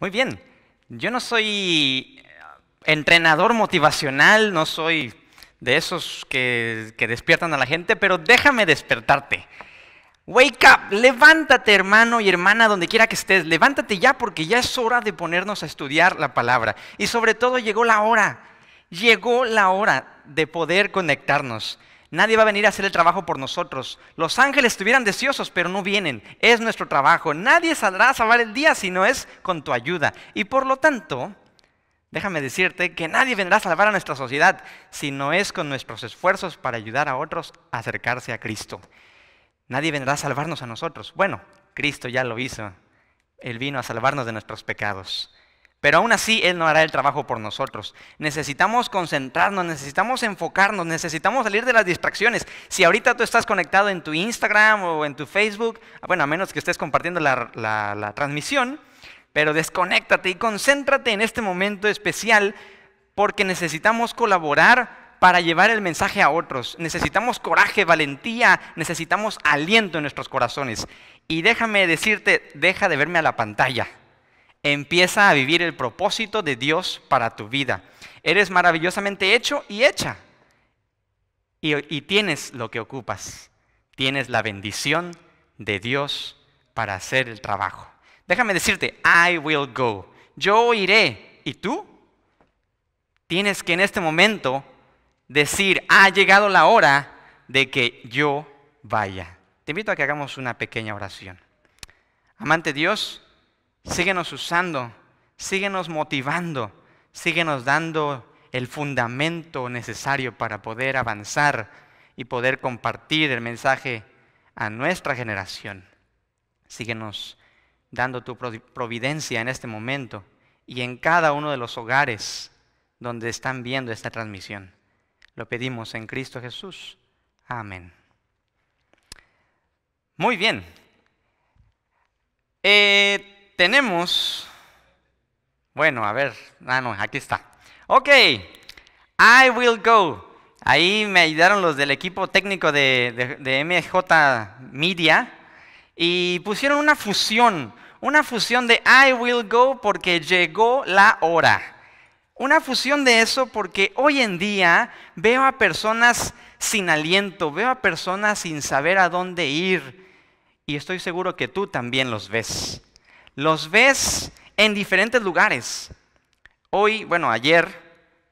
Muy bien, yo no soy eh, entrenador motivacional, no soy de esos que, despiertan a la gente, pero déjame despertarte. Wake up, levántate hermano y hermana donde quiera que estés, levántate ya porque ya es hora de ponernos a estudiar la palabra. Y sobre todo llegó la hora, llegó la hora de poder conectarnos. Nadie va a venir a hacer el trabajo por nosotros. Los ángeles estuvieran deseosos, pero no vienen. Es nuestro trabajo. Nadie saldrá a salvar el día si no es con tu ayuda. Y por lo tanto, déjame decirte que nadie vendrá a salvar a nuestra sociedad si no es con nuestros esfuerzos para ayudar a otros a acercarse a Cristo. Nadie vendrá a salvarnos a nosotros. Bueno, Cristo ya lo hizo. Él vino a salvarnos de nuestros pecados. Pero aún así, Él no hará el trabajo por nosotros. Necesitamos concentrarnos, necesitamos enfocarnos, necesitamos salir de las distracciones. Si ahorita tú estás conectado en tu Instagram o en tu Facebook, bueno, a menos que estés compartiendo la, transmisión, pero desconéctate y concéntrate en este momento especial porque necesitamos colaborar para llevar el mensaje a otros. Necesitamos coraje, valentía, necesitamos aliento en nuestros corazones. Y déjame decirte, deja de verme a la pantalla Empieza a vivir el propósito de Dios para tu vida. Eres maravillosamente hecho y hecha. Y, tienes lo que ocupas. Tienes la bendición de Dios para hacer el trabajo. Déjame decirte, I will go. Yo iré. ¿Y tú? Tienes que en este momento decir, ha llegado la hora de que yo vaya. Te invito a que hagamos una pequeña oración. Amante Dios, Síguenos usando, síguenos motivando, síguenos dando el fundamento necesario para poder avanzar y poder compartir el mensaje a nuestra generación. Síguenos dando tu providencia en este momento y en cada uno de los hogares donde están viendo esta transmisión. Lo pedimos en Cristo Jesús. Amén. Muy bien. Eh, tenemos, bueno, a ver, ah, aquí está. Ok, I will go. Ahí me ayudaron los del equipo técnico de MJ Media y pusieron una fusión, una fusión de I will go porque llegó la hora. Una fusión de eso porque hoy en día veo a personas sin aliento, veo a personas sin saber a dónde ir y estoy seguro que tú también los ves. Los ves en diferentes lugares. Hoy, bueno, ayer,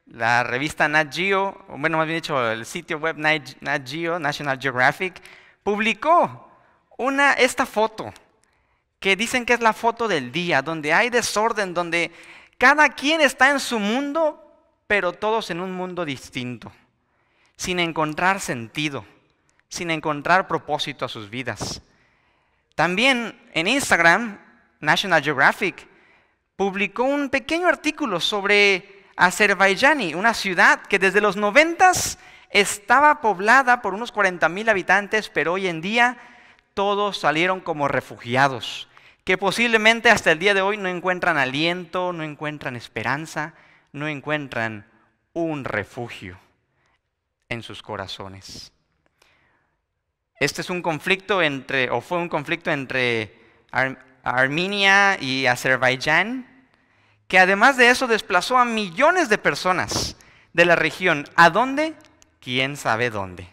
la revista Nat Geo, bueno, más bien dicho, el sitio web Nat Geo, National Geographic, publicó una, esta foto, que dicen que es la foto del día, donde hay desorden, donde cada quien está en su mundo, pero todos en un mundo distinto, sin encontrar sentido, sin encontrar propósito a sus vidas. También en Instagram National Geographic, publicó un pequeño artículo sobre Azerbaiyani, una ciudad que desde los noventas estaba poblada por unos 40.000 habitantes, pero hoy en día todos salieron como refugiados, que posiblemente hasta el día de hoy no encuentran aliento, no encuentran esperanza, no encuentran un refugio en sus corazones. Este es un conflicto entre, o fue un conflicto entre Armenia y Azerbaiyán, que además de eso desplazó a millones de personas de la región. ¿A dónde? ¿Quién sabe dónde?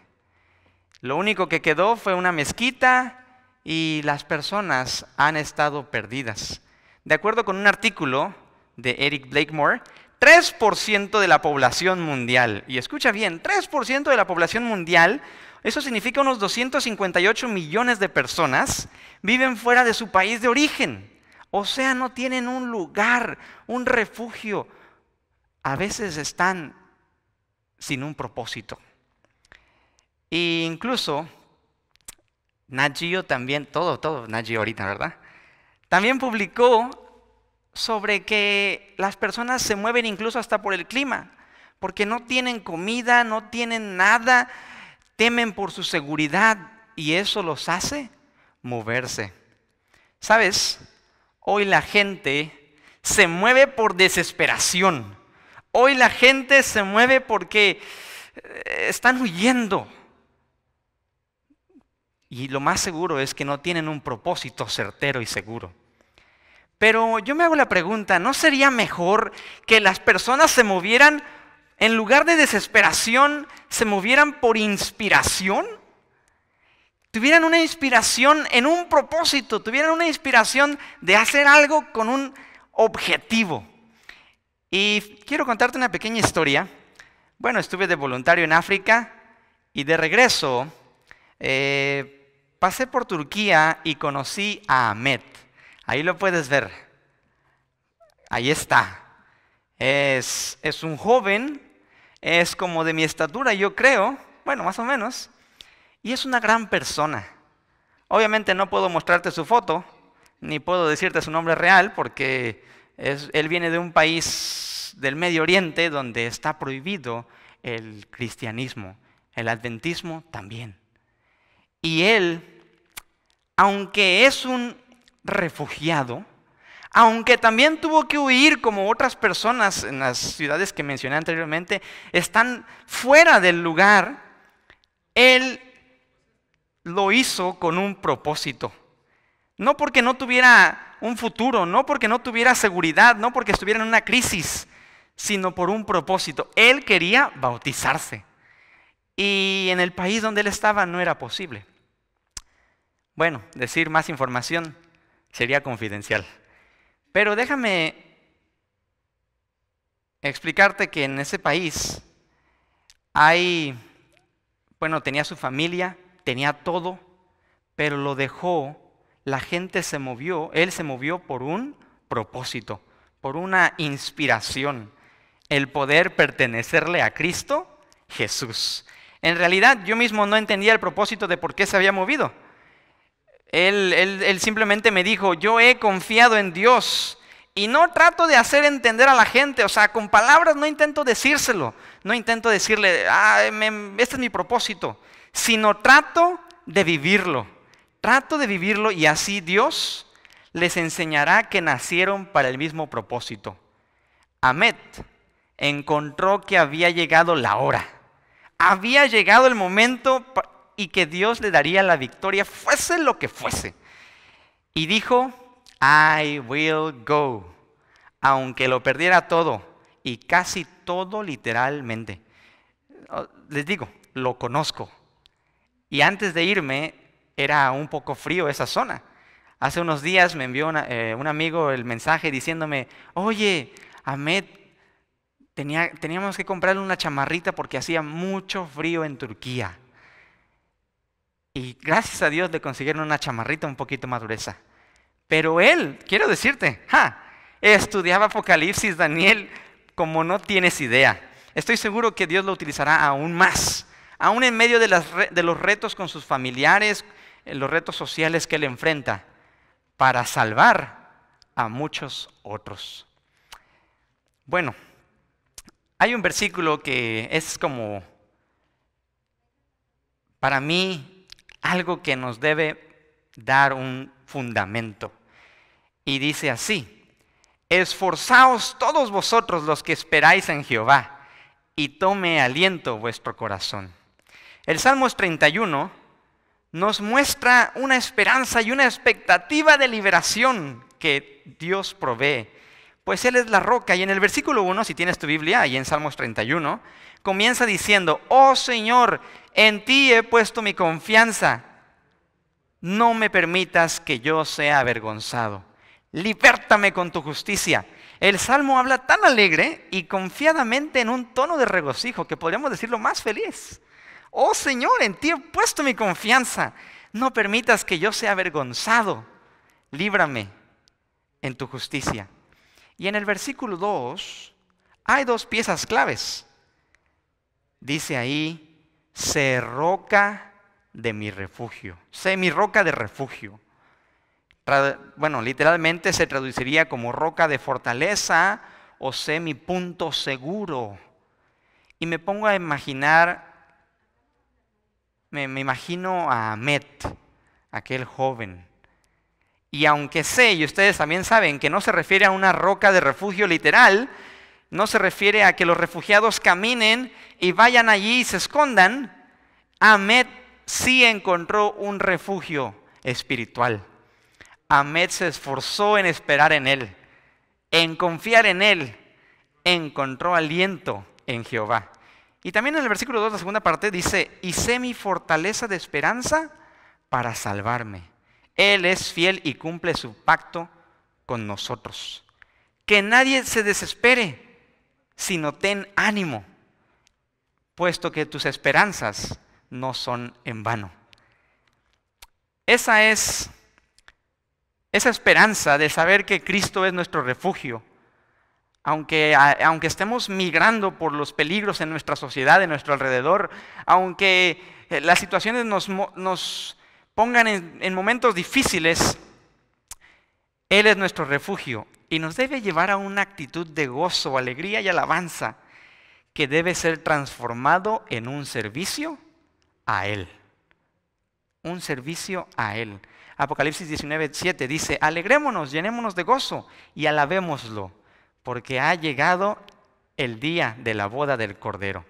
Lo único que quedó fue una mezquita y las personas han estado perdidas. De acuerdo con un artículo de Eric Blakemore, 3% de la población mundial, y escucha bien, 3% de la población mundial eso significa unos 258 millones de personas viven fuera de su país de origen. O sea, no tienen un lugar, un refugio. A veces están sin un propósito. E incluso Nagio también, todo, todo Nagio ahorita, ¿verdad? También publicó sobre que las personas se mueven incluso hasta por el clima, porque no tienen comida, no tienen nada, temen por su seguridad y eso los hace moverse. ¿Sabes? Hoy la gente se mueve por desesperación. Hoy la gente se mueve porque eh, están huyendo. Y lo más seguro es que no tienen un propósito certero y seguro. Pero yo me hago la pregunta, ¿no sería mejor que las personas se movieran en lugar de desesperación, se movieran por inspiración, tuvieran una inspiración en un propósito, tuvieran una inspiración de hacer algo con un objetivo. Y quiero contarte una pequeña historia. Bueno, estuve de voluntario en África y de regreso eh, pasé por Turquía y conocí a Ahmed. Ahí lo puedes ver. Ahí está. Es, es, un joven es como de mi estatura, yo creo, bueno, más o menos, y es una gran persona. Obviamente no puedo mostrarte su foto, ni puedo decirte su nombre real, porque él viene de un país del Medio Oriente donde está prohibido el cristianismo, el adventismo también. Y él, aunque es un refugiado, aunque también tuvo que huir como otras personas en las ciudades que mencioné anteriormente, están fuera del lugar, él lo hizo con un propósito. No porque no tuviera un futuro, no porque no tuviera seguridad, no porque estuviera en una crisis, sino por un propósito. Él quería bautizarse. Y en el país donde él estaba no era posible. Bueno, decir más información sería confidencial. Pero déjame explicarte que en ese país hay, bueno, tenía su familia, tenía todo, pero lo dejó, la gente se movió, él se movió por un propósito, por una inspiración, el poder pertenecerle a Cristo Jesús. En realidad yo mismo no entendía el propósito de por qué se había movido. Él, simplemente me dijo, yo he confiado en Dios y no trato de hacer entender a la gente, o sea, con palabras no intento decírselo, no intento decirle, ah, este es mi propósito, sino trato de vivirlo, trato de vivirlo y así Dios les enseñará que nacieron para el mismo propósito. Amet encontró que había llegado la hora, había llegado el momento y que Dios le daría la victoria fuese lo que fuese. Y dijo, I will go, aunque lo perdiera todo, y casi todo literalmente. Oh, les digo, lo conozco. Y antes de irme era un poco frío esa zona. Hace unos días me envió eh, un amigo el mensaje diciéndome, oye, Ahmed, teníamos que comprarle una chamarrita porque hacía mucho frío en Turquía. Y gracias a Dios le consiguieron una chamarrita un poquito madureza. Pero él, quiero decirte, estudiaba Apocalipsis, Daniel, como no tienes idea. Estoy seguro que Dios lo utilizará aún más, aún en medio de, de los retos con sus familiares, los retos sociales que él enfrenta, para salvar a muchos otros. Bueno, hay un versículo que es como, para mí, algo que nos debe dar un fundamento. Y dice así, esforzaos todos vosotros los que esperáis en Jehová, y tome aliento vuestro corazón. El Salmos 31 nos muestra una esperanza y una expectativa de liberación que Dios provee, pues Él es la roca. Y en el versículo 1, si tienes tu Biblia, ahí en Salmos 31, comienza diciendo, oh Señor, en ti he puesto mi confianza. No me permitas que yo sea avergonzado. Libértame con tu justicia. El salmo habla tan alegre y confiadamente en un tono de regocijo que podríamos decirlo más feliz. Oh Señor, en ti he puesto mi confianza. No permitas que yo sea avergonzado. Líbrame en tu justicia. Y en el versículo 2 hay dos piezas claves dice ahí, sé roca de mi refugio, sé mi roca de refugio. Bueno, literalmente se traduciría como roca de fortaleza o sé mi punto seguro. Y me pongo a imaginar, me, me imagino a Ahmet, aquel joven. Y aunque sé, y ustedes también saben, que no se refiere a una roca de refugio literal, no se refiere a que los refugiados caminen y vayan allí y se escondan. Ahmed sí encontró un refugio espiritual. Ahmed se esforzó en esperar en él, en confiar en él. Encontró aliento en Jehová. Y también en el versículo 2, la segunda parte, dice, hice mi fortaleza de esperanza para salvarme. Él es fiel y cumple su pacto con nosotros. Que nadie se desespere sino ten ánimo, puesto que tus esperanzas no son en vano. Esa es esa esperanza de saber que Cristo es nuestro refugio, aunque, aunque estemos migrando por los peligros en nuestra sociedad, en nuestro alrededor, aunque eh, las situaciones nos, pongan en momentos difíciles, él es nuestro refugio y nos debe llevar a una actitud de gozo, alegría y alabanza que debe ser transformado en un servicio a Él. Un servicio a Él. Apocalipsis 19, 7 dice, alegrémonos, llenémonos de gozo y alabémoslo, porque ha llegado el día de la boda del Cordero.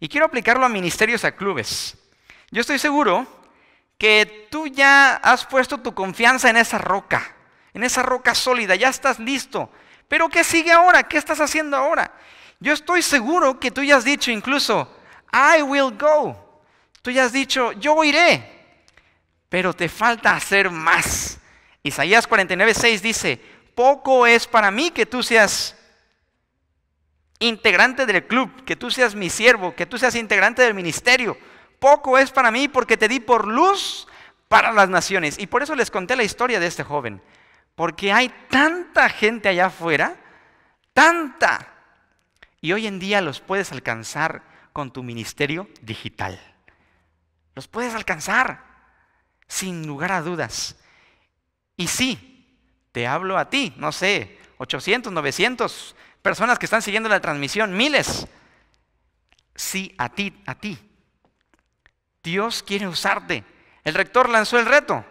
Y quiero aplicarlo a ministerios, a clubes. Yo estoy seguro que tú ya has puesto tu confianza en esa roca en esa roca sólida, ya estás listo. Pero ¿qué sigue ahora? ¿Qué estás haciendo ahora? Yo estoy seguro que tú ya has dicho incluso, I will go. Tú ya has dicho, yo iré. Pero te falta hacer más. Isaías 49, 6 dice, poco es para mí que tú seas integrante del club, que tú seas mi siervo, que tú seas integrante del ministerio. Poco es para mí porque te di por luz para las naciones. Y por eso les conté la historia de este joven. Porque hay tanta gente allá afuera, tanta. Y hoy en día los puedes alcanzar con tu ministerio digital. Los puedes alcanzar, sin lugar a dudas. Y sí, te hablo a ti, no sé, 800, 900 personas que están siguiendo la transmisión, miles. Sí, a ti, a ti. Dios quiere usarte. El rector lanzó el reto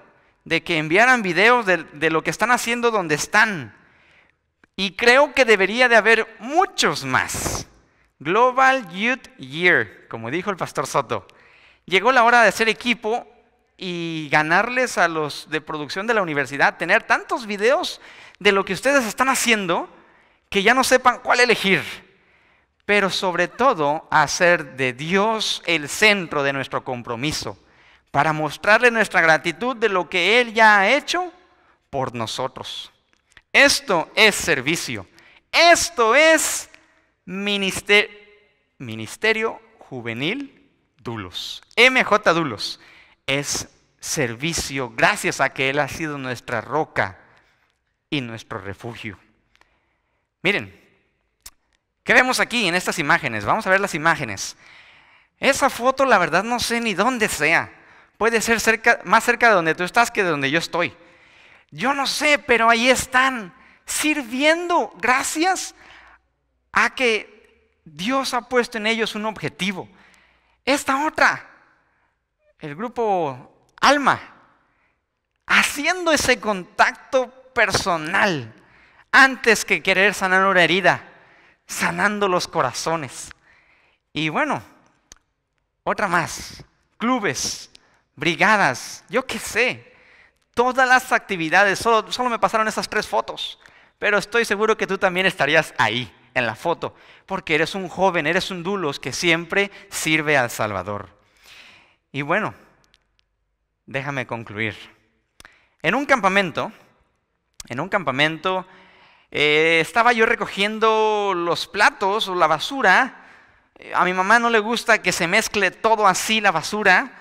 de que enviaran videos de, lo que están haciendo donde están. Y creo que debería de haber muchos más. Global Youth Year, como dijo el pastor Soto. Llegó la hora de hacer equipo y ganarles a los de producción de la universidad, tener tantos videos de lo que ustedes están haciendo que ya no sepan cuál elegir, pero sobre todo hacer de Dios el centro de nuestro compromiso para mostrarle nuestra gratitud de lo que Él ya ha hecho por nosotros. Esto es servicio. Esto es ministerio, juvenil Dulos. MJ Dulos. Es servicio gracias a que Él ha sido nuestra roca y nuestro refugio. Miren, ¿qué vemos aquí en estas imágenes? Vamos a ver las imágenes. Esa foto, la verdad, no sé ni dónde sea puede ser más cerca de donde tú estás que de donde yo estoy. Yo no sé, pero ahí están sirviendo gracias a que Dios ha puesto en ellos un objetivo. Esta otra, el grupo Alma, haciendo ese contacto personal antes que querer sanar una herida, sanando los corazones. Y bueno, otra más, clubes, brigadas, yo qué sé. Todas las actividades, solo, me pasaron esas tres fotos, pero estoy seguro que tú también estarías ahí, en la foto, porque eres un joven, eres un dulos que siempre sirve al Salvador. Y bueno, déjame concluir. En un campamento, en un campamento, eh, estaba yo recogiendo los platos o la basura. A mi mamá no le gusta que se mezcle todo así la basura.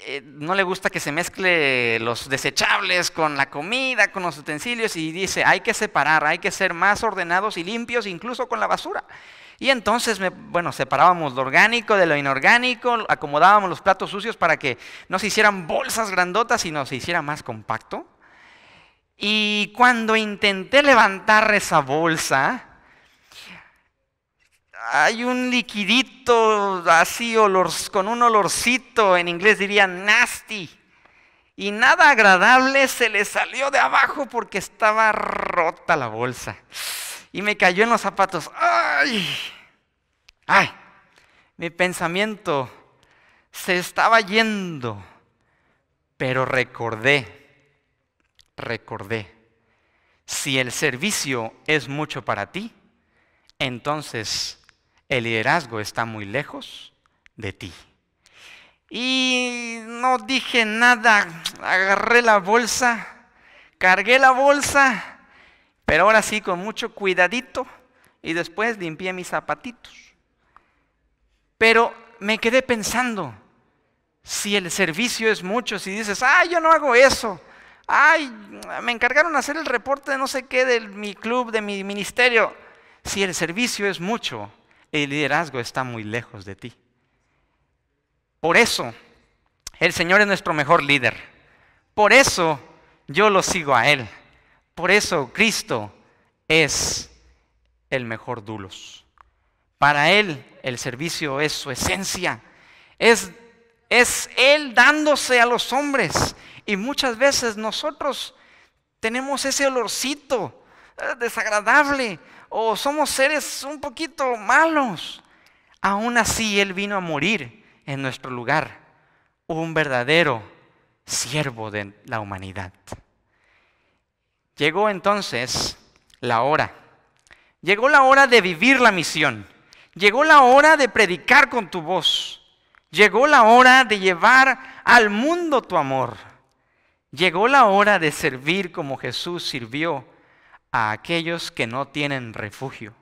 Eh, no le gusta que se mezcle los desechables con la comida, con los utensilios, y dice, hay que separar, hay que ser más ordenados y limpios, incluso con la basura. Y entonces, bueno, separábamos lo orgánico de lo inorgánico, acomodábamos los platos sucios para que no se hicieran bolsas grandotas, sino se hiciera más compacto. Y cuando intenté levantar esa bolsa, hay un liquidito así, olor, con un olorcito, en inglés diría nasty, y nada agradable se le salió de abajo porque estaba rota la bolsa. Y me cayó en los zapatos. ¡Ay! ¡Ay! Mi pensamiento se estaba yendo, pero recordé, recordé, si el servicio es mucho para ti, entonces el liderazgo está muy lejos de ti. Y no dije nada, agarré la bolsa, cargué la bolsa, pero ahora sí con mucho cuidadito y después limpié mis zapatitos. Pero me quedé pensando, si el servicio es mucho, si dices, ay, yo no hago eso, ay, me encargaron hacer el reporte de no sé qué de mi club, de mi ministerio, si el servicio es mucho, el liderazgo está muy lejos de ti. Por eso, el Señor es nuestro mejor líder. Por eso yo lo sigo a Él. Por eso Cristo es el mejor dulos. Para Él el servicio es su esencia. Es, es Él dándose a los hombres. Y muchas veces nosotros tenemos ese olorcito eh, desagradable o somos seres un poquito malos. Aún así Él vino a morir en nuestro lugar, un verdadero siervo de la humanidad. Llegó entonces la hora. Llegó la hora de vivir la misión. Llegó la hora de predicar con tu voz. Llegó la hora de llevar al mundo tu amor. Llegó la hora de servir como Jesús sirvió a aquellos que no tienen refugio.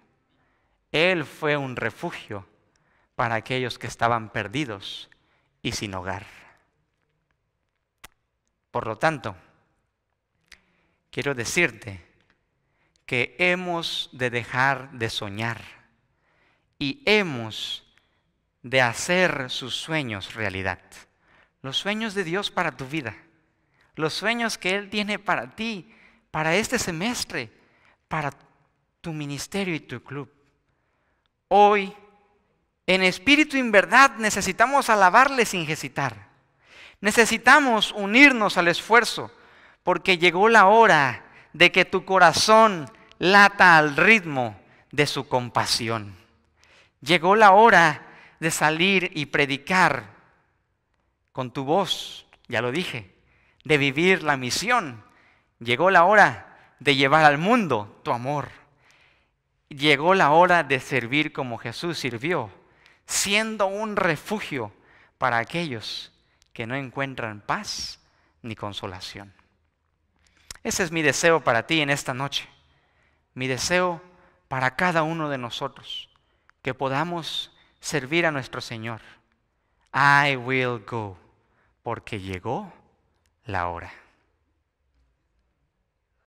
Él fue un refugio para aquellos que estaban perdidos y sin hogar. Por lo tanto, quiero decirte que hemos de dejar de soñar y hemos de hacer sus sueños realidad. Los sueños de Dios para tu vida, los sueños que Él tiene para ti, para este semestre, para tu ministerio y tu club. Hoy, en espíritu y en verdad, necesitamos alabarle sin hesitar. Necesitamos unirnos al esfuerzo, porque llegó la hora de que tu corazón lata al ritmo de su compasión. Llegó la hora de salir y predicar con tu voz, ya lo dije, de vivir la misión. Llegó la hora de llevar al mundo tu amor. Llegó la hora de servir como Jesús sirvió, siendo un refugio para aquellos que no encuentran paz ni consolación. Ese es mi deseo para ti en esta noche. Mi deseo para cada uno de nosotros, que podamos servir a nuestro Señor. I will go, porque llegó la hora.